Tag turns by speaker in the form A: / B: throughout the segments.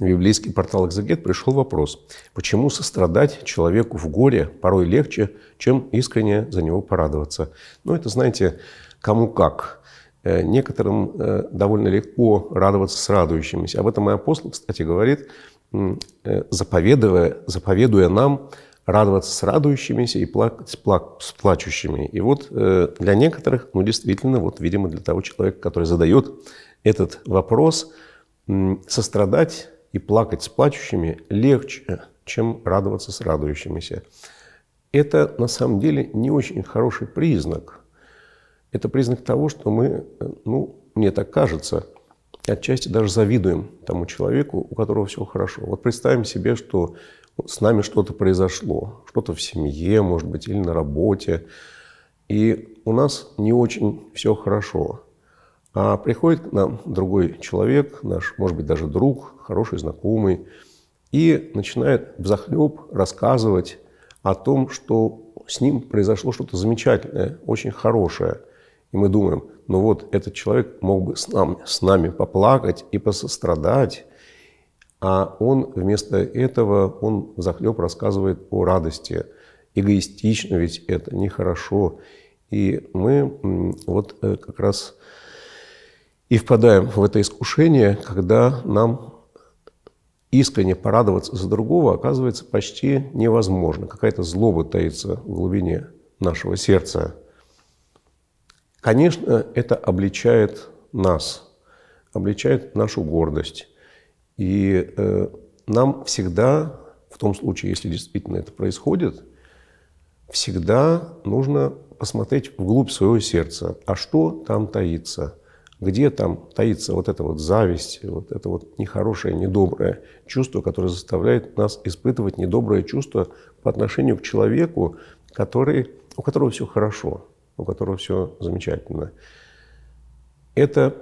A: В библейский портал «Экзегет» пришел вопрос, почему сострадать человеку в горе порой легче, чем искренне за него порадоваться. Ну, это, знаете, кому как. Э, некоторым э, довольно легко радоваться с радующимися. Об этом и апостол, кстати, говорит, э, заповедуя, заповедуя нам радоваться с радующимися и плакать с, плак, с плачущими. И вот для некоторых, ну, действительно, вот, видимо, для того человека, который задает этот вопрос, сострадать и плакать с плачущими легче, чем радоваться с радующимися. Это на самом деле не очень хороший признак. Это признак того, что мы, ну, мне так кажется, отчасти даже завидуем тому человеку, у которого все хорошо. Вот представим себе, что с нами что-то произошло, что-то в семье, может быть, или на работе, и у нас не очень все хорошо. А приходит к нам другой человек, наш, может быть, даже друг, хороший знакомый, и начинает взахлеб рассказывать о том, что с ним произошло что-то замечательное, очень хорошее. И мы думаем, ну вот этот человек мог бы с нами, с нами поплакать и посострадать, а он вместо этого, он захлеб рассказывает о радости. Эгоистично ведь это, нехорошо. И мы вот э, как раз и впадаем в это искушение, когда нам искренне порадоваться за другого оказывается почти невозможно. Какая-то злоба таится в глубине нашего сердца. Конечно, это обличает нас, обличает нашу гордость. И э, нам всегда, в том случае, если действительно это происходит, всегда нужно посмотреть вглубь своего сердца, а что там таится – где там таится вот эта вот зависть, вот это вот нехорошее, недоброе чувство, которое заставляет нас испытывать недоброе чувство по отношению к человеку, который, у которого все хорошо, у которого все замечательно. Это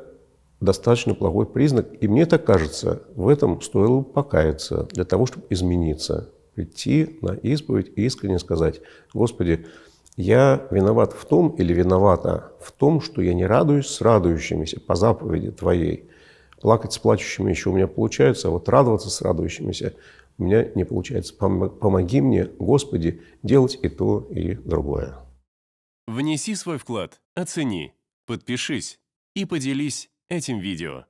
A: достаточно плохой признак, и мне так кажется, в этом стоило покаяться для того, чтобы измениться, прийти на исповедь и искренне сказать, «Господи, я виноват в том или виновата в том, что я не радуюсь с радующимися по заповеди твоей. Плакать с плачущими еще у меня получается, а вот радоваться с радующимися у меня не получается. Помоги мне, Господи, делать и то, и другое. Внеси свой вклад, оцени, подпишись и поделись этим видео.